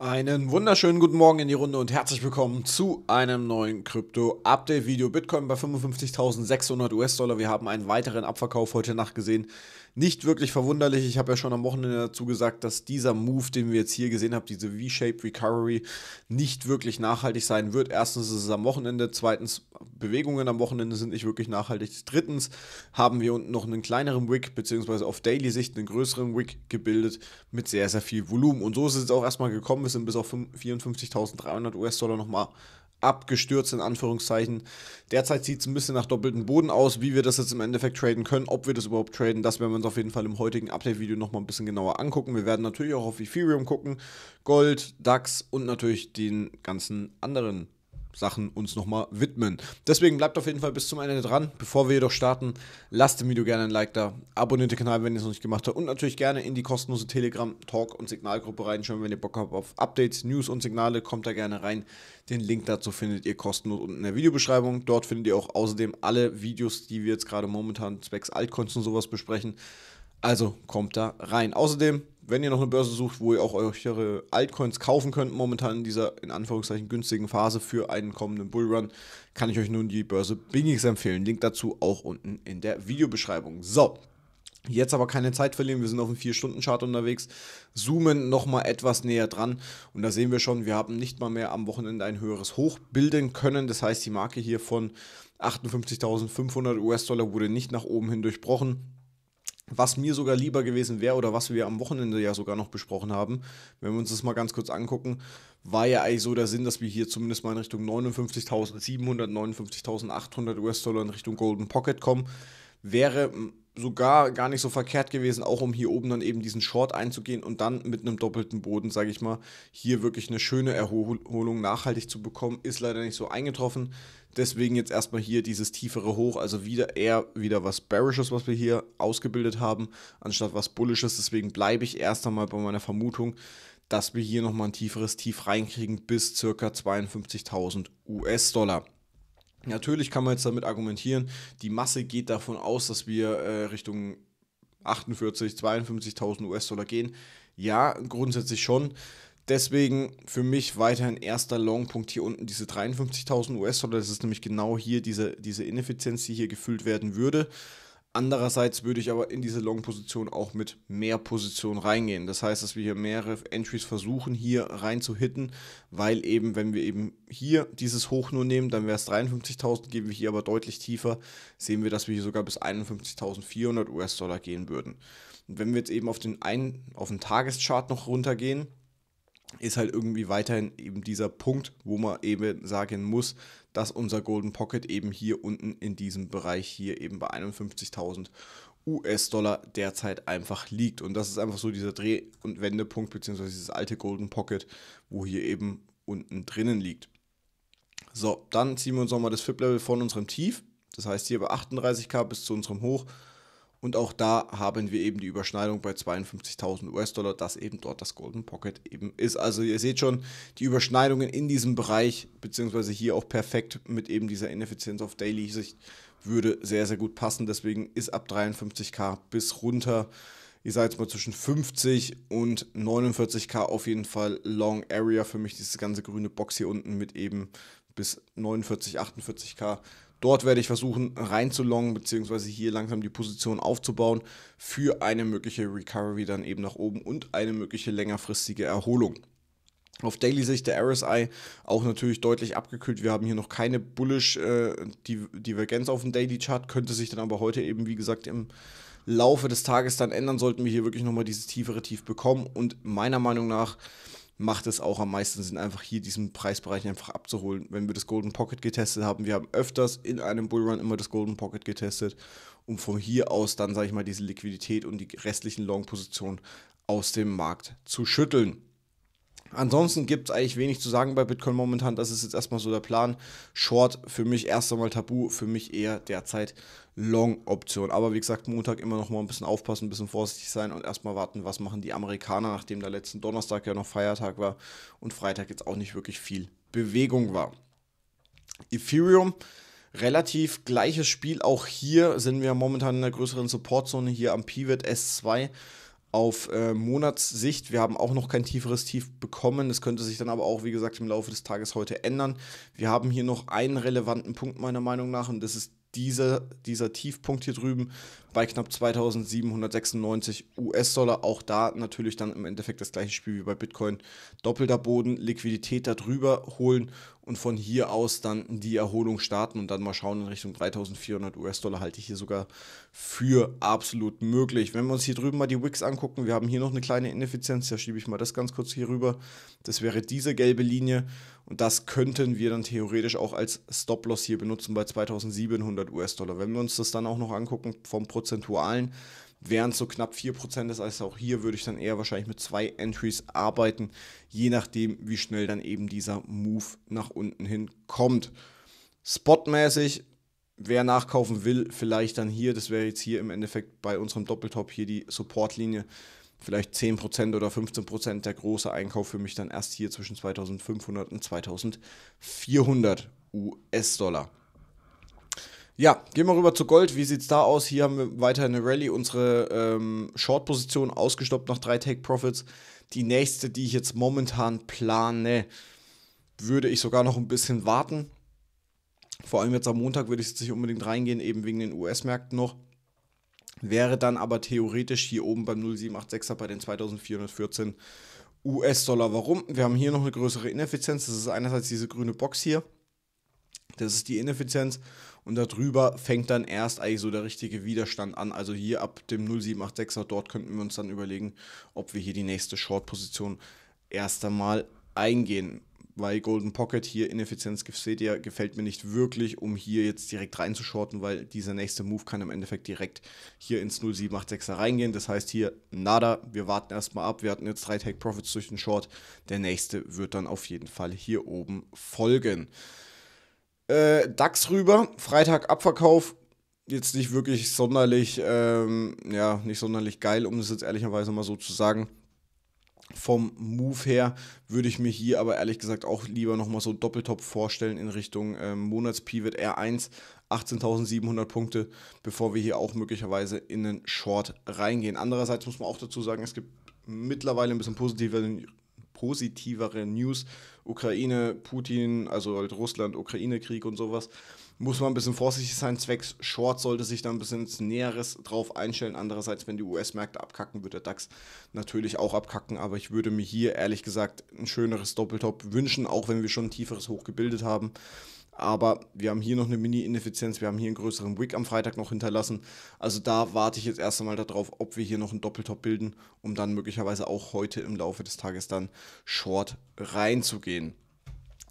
Einen wunderschönen guten Morgen in die Runde und herzlich willkommen zu einem neuen Krypto-Update-Video. Bitcoin bei 55.600 US-Dollar. Wir haben einen weiteren Abverkauf heute Nacht gesehen. Nicht wirklich verwunderlich. Ich habe ja schon am Wochenende dazu gesagt, dass dieser Move, den wir jetzt hier gesehen haben, diese V-Shaped Recovery, nicht wirklich nachhaltig sein wird. Erstens ist es am Wochenende, zweitens Bewegungen am Wochenende sind nicht wirklich nachhaltig. Drittens haben wir unten noch einen kleineren Wick, beziehungsweise auf Daily-Sicht einen größeren Wick gebildet mit sehr, sehr viel Volumen. Und so ist es jetzt auch erstmal gekommen. Wir sind bis auf 54.300 US-Dollar nochmal abgestürzt, in Anführungszeichen. Derzeit sieht es ein bisschen nach doppeltem Boden aus, wie wir das jetzt im Endeffekt traden können, ob wir das überhaupt traden, das werden wir uns auf jeden Fall im heutigen Update-Video nochmal ein bisschen genauer angucken. Wir werden natürlich auch auf Ethereum gucken, Gold, DAX und natürlich den ganzen anderen Sachen uns nochmal widmen. Deswegen bleibt auf jeden Fall bis zum Ende dran. Bevor wir jedoch starten, lasst dem Video gerne ein Like da, abonniert den Kanal, wenn ihr es noch nicht gemacht habt und natürlich gerne in die kostenlose Telegram, Talk und Signalgruppe reinschauen, wenn ihr Bock habt auf Updates, News und Signale, kommt da gerne rein. Den Link dazu findet ihr kostenlos unten in der Videobeschreibung. Dort findet ihr auch außerdem alle Videos, die wir jetzt gerade momentan zwecks Altcoins und sowas besprechen. Also kommt da rein. Außerdem wenn ihr noch eine Börse sucht, wo ihr auch eure Altcoins kaufen könnt, momentan in dieser in Anführungszeichen günstigen Phase für einen kommenden Bullrun, kann ich euch nun die Börse Bingix empfehlen. Link dazu auch unten in der Videobeschreibung. So, Jetzt aber keine Zeit verlieren, wir sind auf dem 4-Stunden-Chart unterwegs, zoomen nochmal etwas näher dran und da sehen wir schon, wir haben nicht mal mehr am Wochenende ein höheres Hoch bilden können. Das heißt, die Marke hier von 58.500 US-Dollar wurde nicht nach oben hin durchbrochen was mir sogar lieber gewesen wäre oder was wir am Wochenende ja sogar noch besprochen haben, wenn wir uns das mal ganz kurz angucken, war ja eigentlich so der Sinn, dass wir hier zumindest mal in Richtung 59.700, 59.800 US-Dollar in Richtung Golden Pocket kommen. Wäre sogar gar nicht so verkehrt gewesen, auch um hier oben dann eben diesen Short einzugehen und dann mit einem doppelten Boden, sage ich mal, hier wirklich eine schöne Erholung nachhaltig zu bekommen, ist leider nicht so eingetroffen. Deswegen jetzt erstmal hier dieses tiefere Hoch, also wieder eher wieder was Bearishes, was wir hier ausgebildet haben, anstatt was Bullisches. Deswegen bleibe ich erst einmal bei meiner Vermutung, dass wir hier nochmal ein tieferes Tief reinkriegen bis circa 52.000 US-Dollar. Natürlich kann man jetzt damit argumentieren, die Masse geht davon aus, dass wir äh, Richtung 48.000, 52.000 US-Dollar gehen. Ja, grundsätzlich schon. Deswegen für mich weiterhin erster Longpunkt hier unten diese 53.000 US-Dollar. Das ist nämlich genau hier diese, diese Ineffizienz, die hier gefüllt werden würde. Andererseits würde ich aber in diese Long-Position auch mit mehr Position reingehen. Das heißt, dass wir hier mehrere Entries versuchen, hier rein zu hitten, weil eben, wenn wir eben hier dieses Hoch nur nehmen, dann wäre es 53.000, gehen wir hier aber deutlich tiefer, sehen wir, dass wir hier sogar bis 51.400 US-Dollar gehen würden. Und wenn wir jetzt eben auf den, ein, auf den Tageschart noch runtergehen, ist halt irgendwie weiterhin eben dieser Punkt, wo man eben sagen muss, dass unser Golden Pocket eben hier unten in diesem Bereich hier eben bei 51.000 US-Dollar derzeit einfach liegt. Und das ist einfach so dieser Dreh- und Wendepunkt, beziehungsweise dieses alte Golden Pocket, wo hier eben unten drinnen liegt. So, dann ziehen wir uns nochmal das FIP-Level von unserem Tief. Das heißt hier bei 38k bis zu unserem Hoch und auch da haben wir eben die Überschneidung bei 52.000 US-Dollar, dass eben dort das Golden Pocket eben ist. Also ihr seht schon die Überschneidungen in diesem Bereich, beziehungsweise hier auch perfekt mit eben dieser Ineffizienz auf Daily-Sicht, würde sehr, sehr gut passen. Deswegen ist ab 53k bis runter, ich sage jetzt mal zwischen 50 und 49k auf jeden Fall Long Area für mich, dieses ganze grüne Box hier unten mit eben bis 49, 48k Dort werde ich versuchen reinzulongen, beziehungsweise hier langsam die Position aufzubauen für eine mögliche Recovery dann eben nach oben und eine mögliche längerfristige Erholung. Auf Daily-Sicht der RSI auch natürlich deutlich abgekühlt. Wir haben hier noch keine Bullish-Divergenz äh, auf dem Daily-Chart, könnte sich dann aber heute eben, wie gesagt, im Laufe des Tages dann ändern, sollten wir hier wirklich nochmal dieses tiefere Tief bekommen. Und meiner Meinung nach macht es auch am meisten Sinn, einfach hier diesen Preisbereich einfach abzuholen. Wenn wir das Golden Pocket getestet haben, wir haben öfters in einem Bullrun immer das Golden Pocket getestet, um von hier aus dann, sage ich mal, diese Liquidität und die restlichen Long-Positionen aus dem Markt zu schütteln. Ansonsten gibt es eigentlich wenig zu sagen bei Bitcoin momentan. Das ist jetzt erstmal so der Plan. Short für mich erst einmal tabu, für mich eher derzeit Long-Option. Aber wie gesagt, Montag immer noch mal ein bisschen aufpassen, ein bisschen vorsichtig sein und erstmal warten, was machen die Amerikaner, nachdem der letzten Donnerstag ja noch Feiertag war und Freitag jetzt auch nicht wirklich viel Bewegung war. Ethereum relativ gleiches Spiel. Auch hier sind wir momentan in der größeren Supportzone hier am Pivot S2 auf äh, Monatssicht. Wir haben auch noch kein tieferes Tief bekommen. Das könnte sich dann aber auch, wie gesagt, im Laufe des Tages heute ändern. Wir haben hier noch einen relevanten Punkt meiner Meinung nach und das ist dieser, dieser Tiefpunkt hier drüben bei knapp 2796 US-Dollar. Auch da natürlich dann im Endeffekt das gleiche Spiel wie bei Bitcoin. Doppelter Boden, Liquidität darüber holen und von hier aus dann die Erholung starten und dann mal schauen in Richtung 3400 US-Dollar halte ich hier sogar für absolut möglich. Wenn wir uns hier drüben mal die Wicks angucken, wir haben hier noch eine kleine Ineffizienz, da schiebe ich mal das ganz kurz hier rüber. Das wäre diese gelbe Linie und das könnten wir dann theoretisch auch als Stop-Loss hier benutzen bei 2700 US-Dollar. Wenn wir uns das dann auch noch angucken vom Prozentualen, wären es so knapp 4%. Das heißt, auch hier würde ich dann eher wahrscheinlich mit zwei Entries arbeiten, je nachdem, wie schnell dann eben dieser Move nach unten hin kommt. Spotmäßig, wer nachkaufen will, vielleicht dann hier, das wäre jetzt hier im Endeffekt bei unserem Doppeltop hier die Supportlinie. linie vielleicht 10% oder 15% der große Einkauf für mich dann erst hier zwischen 2500 und 2400 US-Dollar. Ja, gehen wir rüber zu Gold. Wie sieht es da aus? Hier haben wir weiter eine Rallye. Unsere ähm, Short-Position ausgestoppt nach drei Take-Profits. Die nächste, die ich jetzt momentan plane, würde ich sogar noch ein bisschen warten. Vor allem jetzt am Montag würde ich jetzt nicht unbedingt reingehen, eben wegen den US-Märkten noch wäre dann aber theoretisch hier oben beim 0786er bei den 2414 US-Dollar. Warum? Wir haben hier noch eine größere Ineffizienz. Das ist einerseits diese grüne Box hier. Das ist die Ineffizienz und darüber fängt dann erst eigentlich so der richtige Widerstand an. Also hier ab dem 0786er, dort könnten wir uns dann überlegen, ob wir hier die nächste Short-Position erst einmal eingehen weil Golden Pocket hier Ineffizienz seht ihr, gefällt mir nicht wirklich, um hier jetzt direkt reinzuschorten, weil dieser nächste Move kann im Endeffekt direkt hier ins 0786er reingehen. Das heißt hier, nada, wir warten erstmal ab. Wir hatten jetzt drei Take Profits durch den Short. Der nächste wird dann auf jeden Fall hier oben folgen. Äh, DAX rüber, Freitag Abverkauf, jetzt nicht wirklich sonderlich, ähm, ja, nicht sonderlich geil, um es jetzt ehrlicherweise mal so zu sagen. Vom Move her würde ich mir hier aber ehrlich gesagt auch lieber nochmal so Doppeltop vorstellen in Richtung ähm, Monatspivot R1, 18.700 Punkte, bevor wir hier auch möglicherweise in den Short reingehen. Andererseits muss man auch dazu sagen, es gibt mittlerweile ein bisschen positiveren positivere News, Ukraine, Putin, also halt Russland, Ukraine-Krieg und sowas, muss man ein bisschen vorsichtig sein. Zwecks Short sollte sich da ein bisschen ins Näheres drauf einstellen. Andererseits, wenn die US-Märkte abkacken, würde der DAX natürlich auch abkacken. Aber ich würde mir hier ehrlich gesagt ein schöneres Doppeltop wünschen, auch wenn wir schon ein tieferes Hoch gebildet haben. Aber wir haben hier noch eine Mini-Ineffizienz, wir haben hier einen größeren Wick am Freitag noch hinterlassen. Also da warte ich jetzt erst einmal darauf, ob wir hier noch einen Doppeltop bilden, um dann möglicherweise auch heute im Laufe des Tages dann Short reinzugehen.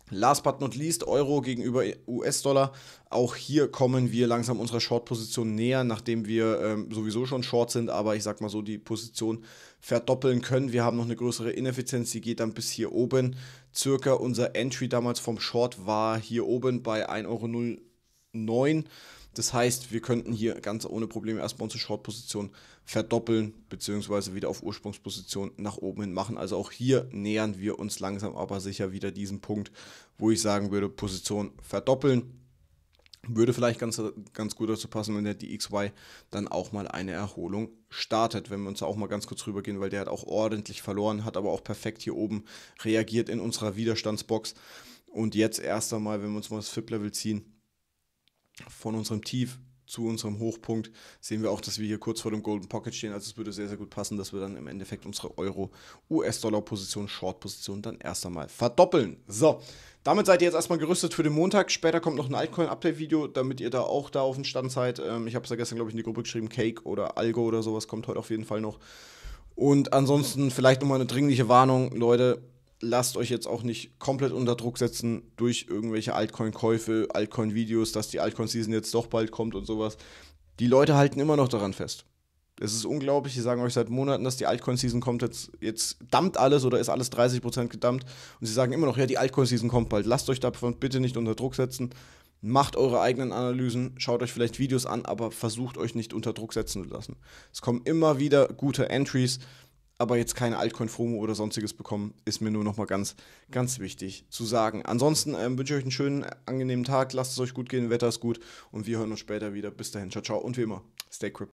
Last but not least, Euro gegenüber US-Dollar. Auch hier kommen wir langsam unserer Short-Position näher, nachdem wir ähm, sowieso schon Short sind, aber ich sag mal so, die Position verdoppeln können. Wir haben noch eine größere Ineffizienz, die geht dann bis hier oben. Circa unser Entry damals vom Short war hier oben bei 1,0 neun. Das heißt, wir könnten hier ganz ohne Probleme erstmal unsere Short-Position verdoppeln, beziehungsweise wieder auf Ursprungsposition nach oben hin machen. Also auch hier nähern wir uns langsam aber sicher wieder diesem Punkt, wo ich sagen würde, Position verdoppeln. Würde vielleicht ganz, ganz gut dazu passen, wenn der DXY dann auch mal eine Erholung startet. Wenn wir uns da auch mal ganz kurz rübergehen, weil der hat auch ordentlich verloren, hat aber auch perfekt hier oben reagiert in unserer Widerstandsbox. Und jetzt erst einmal, wenn wir uns mal das FIP-Level ziehen, von unserem Tief zu unserem Hochpunkt sehen wir auch, dass wir hier kurz vor dem Golden Pocket stehen. Also es würde sehr, sehr gut passen, dass wir dann im Endeffekt unsere Euro-US-Dollar-Position, Short-Position dann erst einmal verdoppeln. So, damit seid ihr jetzt erstmal gerüstet für den Montag. Später kommt noch ein Altcoin-Update-Video, damit ihr da auch da auf den Stand seid. Ähm, ich habe es ja gestern, glaube ich, in die Gruppe geschrieben, Cake oder Algo oder sowas kommt heute auf jeden Fall noch. Und ansonsten vielleicht nochmal eine dringliche Warnung, Leute lasst euch jetzt auch nicht komplett unter Druck setzen durch irgendwelche Altcoin-Käufe, Altcoin-Videos, dass die Altcoin-Season jetzt doch bald kommt und sowas. Die Leute halten immer noch daran fest. Es ist unglaublich, sie sagen euch seit Monaten, dass die Altcoin-Season kommt, jetzt, jetzt dammt alles oder ist alles 30% gedammt und sie sagen immer noch, ja, die Altcoin-Season kommt bald. Lasst euch davon bitte nicht unter Druck setzen. Macht eure eigenen Analysen, schaut euch vielleicht Videos an, aber versucht euch nicht unter Druck setzen zu lassen. Es kommen immer wieder gute Entries aber jetzt keine Altcoin-FOMO oder sonstiges bekommen, ist mir nur nochmal ganz, ganz wichtig zu sagen. Ansonsten ähm, wünsche ich euch einen schönen, angenehmen Tag. Lasst es euch gut gehen, Wetter ist gut und wir hören uns später wieder. Bis dahin, ciao, ciao und wie immer, stay crypto.